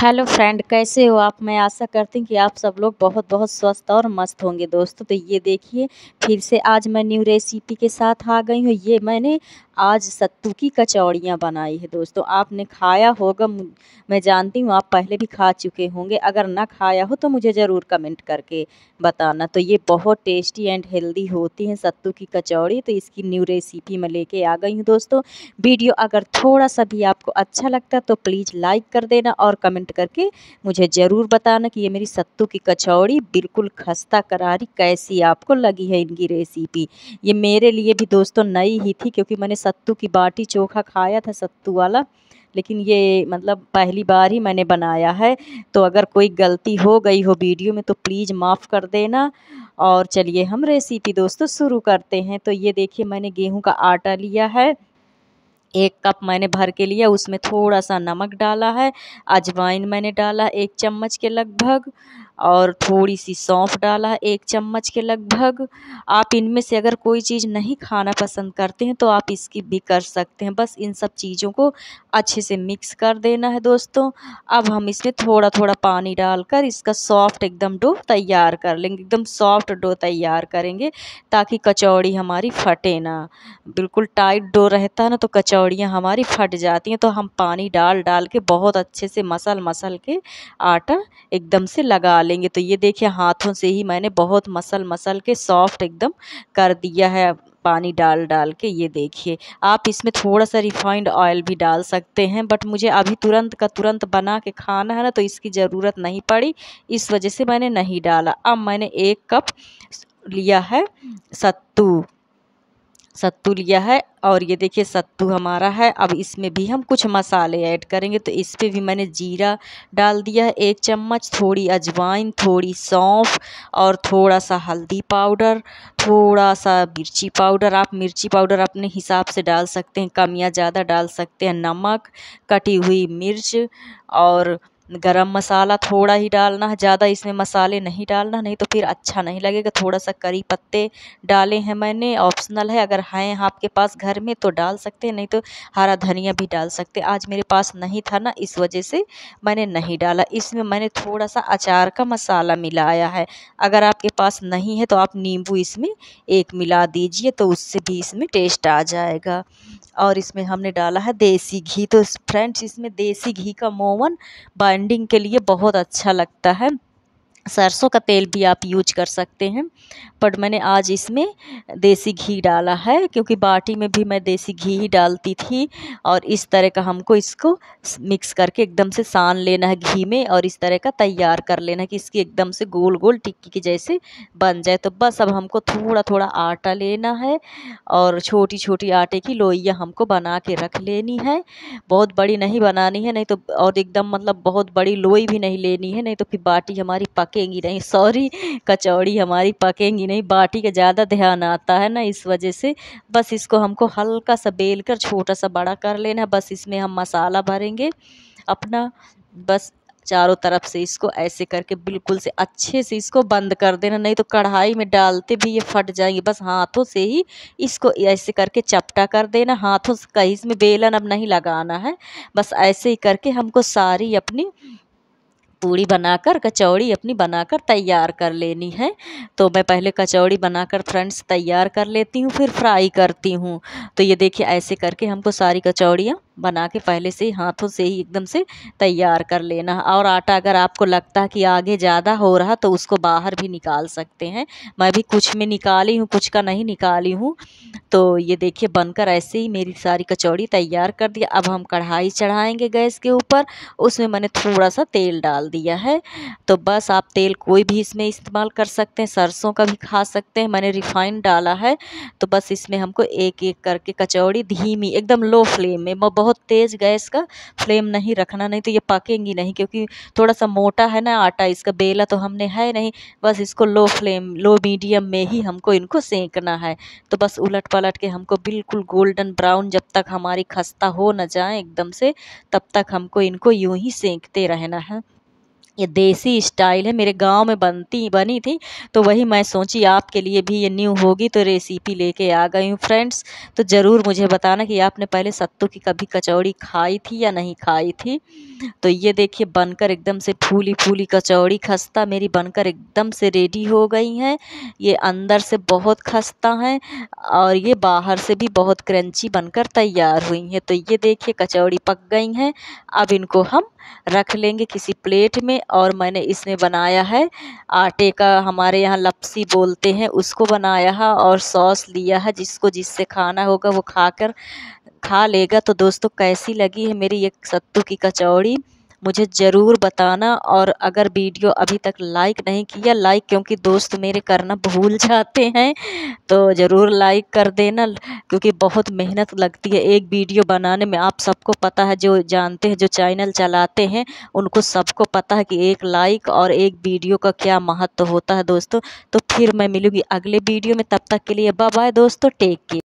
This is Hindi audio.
हेलो फ्रेंड कैसे हो आप मैं आशा करती हूँ कि आप सब लोग बहुत बहुत स्वस्थ और मस्त होंगे दोस्तों तो ये देखिए फिर से आज मैं न्यू रेसिपी के साथ आ गई हूँ ये मैंने आज सत्तू की कचौड़ियाँ बनाई है दोस्तों आपने खाया होगा मैं जानती हूँ आप पहले भी खा चुके होंगे अगर ना खाया हो तो मुझे ज़रूर कमेंट करके बताना तो ये बहुत टेस्टी एंड हेल्दी होती है सत्तू की कचौड़ी तो इसकी न्यू रेसिपी मैं लेके आ गई हूँ दोस्तों वीडियो अगर थोड़ा सा भी आपको अच्छा लगता तो प्लीज़ लाइक कर देना और कमेंट करके मुझे ज़रूर बताना कि ये मेरी सत्तू की कचौड़ी बिल्कुल खस्ता करारी कैसी आपको लगी है इनकी रेसिपी ये मेरे लिए भी दोस्तों नई ही थी क्योंकि मैंने सत्तू की बाटी चोखा खाया था सत्तू वाला लेकिन ये मतलब पहली बार ही मैंने बनाया है तो अगर कोई गलती हो गई हो वीडियो में तो प्लीज़ माफ़ कर देना और चलिए हम रेसिपी दोस्तों शुरू करते हैं तो ये देखिए मैंने गेहूं का आटा लिया है एक कप मैंने भर के लिया उसमें थोड़ा सा नमक डाला है अजवाइन मैंने डाला एक चम्मच के लगभग और थोड़ी सी सौंफ डाला एक चम्मच के लगभग आप इनमें से अगर कोई चीज़ नहीं खाना पसंद करते हैं तो आप इसकी भी कर सकते हैं बस इन सब चीज़ों को अच्छे से मिक्स कर देना है दोस्तों अब हम इसमें थोड़ा थोड़ा पानी डालकर इसका सॉफ्ट एकदम डो तैयार कर लेंगे एकदम सॉफ्ट डो तैयार करेंगे ताकि कचौड़ी हमारी फटे ना बिल्कुल टाइट डो रहता है ना तो कचौड़ियाँ हमारी फट जाती हैं तो हम पानी डाल डाल के बहुत अच्छे से मसल मसल के आटा एकदम से लगा डालेंगे तो ये देखिए हाथों से ही मैंने बहुत मसल मसल के सॉफ्ट एकदम कर दिया है पानी डाल डाल के ये देखिए आप इसमें थोड़ा सा रिफाइंड ऑयल भी डाल सकते हैं बट मुझे अभी तुरंत का तुरंत बना के खाना है ना तो इसकी ज़रूरत नहीं पड़ी इस वजह से मैंने नहीं डाला अब मैंने एक कप लिया है सत्तू सत्तू लिया है और ये देखिए सत्तू हमारा है अब इसमें भी हम कुछ मसाले ऐड करेंगे तो इस पर भी मैंने जीरा डाल दिया है एक चम्मच थोड़ी अजवाइन थोड़ी सौंफ और थोड़ा सा हल्दी पाउडर थोड़ा सा मिर्ची पाउडर आप मिर्ची पाउडर अपने हिसाब से डाल सकते हैं कम या ज़्यादा डाल सकते हैं नमक कटी हुई मिर्च और गरम मसाला थोड़ा ही डालना है ज़्यादा इसमें मसाले नहीं डालना नहीं तो फिर अच्छा नहीं लगेगा थोड़ा सा करी पत्ते डाले हैं मैंने ऑप्शनल है अगर हैं आपके पास घर में तो डाल सकते हैं नहीं तो हरा धनिया भी डाल सकते आज मेरे पास नहीं था ना इस वजह से मैंने नहीं डाला इसमें मैंने थोड़ा सा अचार का मसाला मिलाया है अगर आपके पास नहीं है तो आप नींबू इसमें एक मिला दीजिए तो उससे भी इसमें टेस्ट आ जाएगा और इसमें हमने डाला है देसी घी तो फ्रेंड्स इसमें देसी घी का मोवन बाय ब्रांडिंग के लिए बहुत अच्छा लगता है सरसों का तेल भी आप यूज कर सकते हैं बट मैंने आज इसमें देसी घी डाला है क्योंकि बाटी में भी मैं देसी घी ही डालती थी और इस तरह का हमको इसको मिक्स करके एकदम से सान लेना है घी में और इस तरह का तैयार कर लेना है कि इसकी एकदम से गोल गोल टिक्की के जैसे बन जाए तो बस अब हमको थोड़ा थोड़ा आटा लेना है और छोटी छोटी आटे की लोइयाँ हमको बना के रख लेनी है बहुत बड़ी नहीं बनानी है नहीं तो और एकदम मतलब बहुत बड़ी लोई भी नहीं लेनी है नहीं तो फिर बाटी हमारी पके पकेंगी नहीं सॉरी कचौड़ी हमारी पकेंगी नहीं बाटी का ज़्यादा ध्यान आता है ना इस वजह से बस इसको हमको हल्का सा बेल कर छोटा सा बड़ा कर लेना है बस इसमें हम मसाला भरेंगे अपना बस चारों तरफ से इसको ऐसे करके बिल्कुल से अच्छे से इसको बंद कर देना नहीं तो कढ़ाई में डालते भी ये फट जाएंगे बस हाथों से ही इसको ऐसे करके चपटा कर देना हाथों से कहीं इसमें बेलन अब नहीं लगाना है बस ऐसे ही करके हमको सारी अपनी पूड़ी बनाकर कचौड़ी अपनी बनाकर तैयार कर लेनी है तो मैं पहले कचौड़ी बनाकर फ्रेंड्स तैयार कर लेती हूँ फिर फ्राई करती हूँ तो ये देखिए ऐसे करके हमको सारी कचौड़ियाँ बना के पहले से हाथों से ही एकदम से तैयार कर लेना और आटा अगर आपको लगता है कि आगे ज़्यादा हो रहा तो उसको बाहर भी निकाल सकते हैं मैं भी कुछ में निकाली हूँ कुछ का नहीं निकाली हूँ तो ये देखिए बनकर ऐसे ही मेरी सारी कचौड़ी तैयार कर दिया अब हम कढ़ाई चढ़ाएंगे गैस के ऊपर उसमें मैंने थोड़ा सा तेल डाल दिया है तो बस आप तेल कोई भी इसमें इस्तेमाल कर सकते हैं सरसों का भी खा सकते हैं मैंने रिफाइंड डाला है तो बस इसमें हमको एक एक करके कचौड़ी धीमी एकदम लो फ्लेम में बहुत बहुत तेज़ गैस का फ्लेम नहीं रखना नहीं तो ये पकेंगी नहीं क्योंकि थोड़ा सा मोटा है ना आटा इसका बेला तो हमने है नहीं बस इसको लो फ्लेम लो मीडियम में ही हमको इनको सेंकना है तो बस उलट पलट के हमको बिल्कुल गोल्डन ब्राउन जब तक हमारी खस्ता हो ना जाए एकदम से तब तक हमको इनको यूँ ही सेंकते रहना है ये देसी स्टाइल है मेरे गाँव में बनती बनी थी तो वही मैं सोची आपके लिए भी ये न्यू होगी तो रेसिपी लेके आ गई हूँ फ्रेंड्स तो ज़रूर मुझे बताना कि आपने पहले सत्तू की कभी कचौड़ी खाई थी या नहीं खाई थी तो ये देखिए बनकर एकदम से फूली फूली कचौड़ी खस्ता मेरी बनकर एकदम से रेडी हो गई हैं ये अंदर से बहुत खस्ता हैं और ये बाहर से भी बहुत क्रंची बनकर तैयार हुई हैं तो ये देखिए कचौड़ी पक गई हैं अब इनको हम रख लेंगे किसी प्लेट में और मैंने इसमें बनाया है आटे का हमारे यहाँ लपसी बोलते हैं उसको बनाया है और सॉस लिया है जिसको जिससे खाना होगा वो खाकर खा लेगा तो दोस्तों कैसी लगी है मेरी ये सत्तू की कचौड़ी मुझे ज़रूर बताना और अगर वीडियो अभी तक लाइक नहीं किया लाइक क्योंकि दोस्त मेरे करना भूल जाते हैं तो ज़रूर लाइक कर देना क्योंकि बहुत मेहनत लगती है एक वीडियो बनाने में आप सबको पता है जो जानते हैं जो चैनल चलाते हैं उनको सबको पता है कि एक लाइक और एक वीडियो का क्या महत्व होता है दोस्तों तो फिर मैं मिलूँगी अगले वीडियो में तब तक के लिए बाय बाय दोस्तों टेक केयर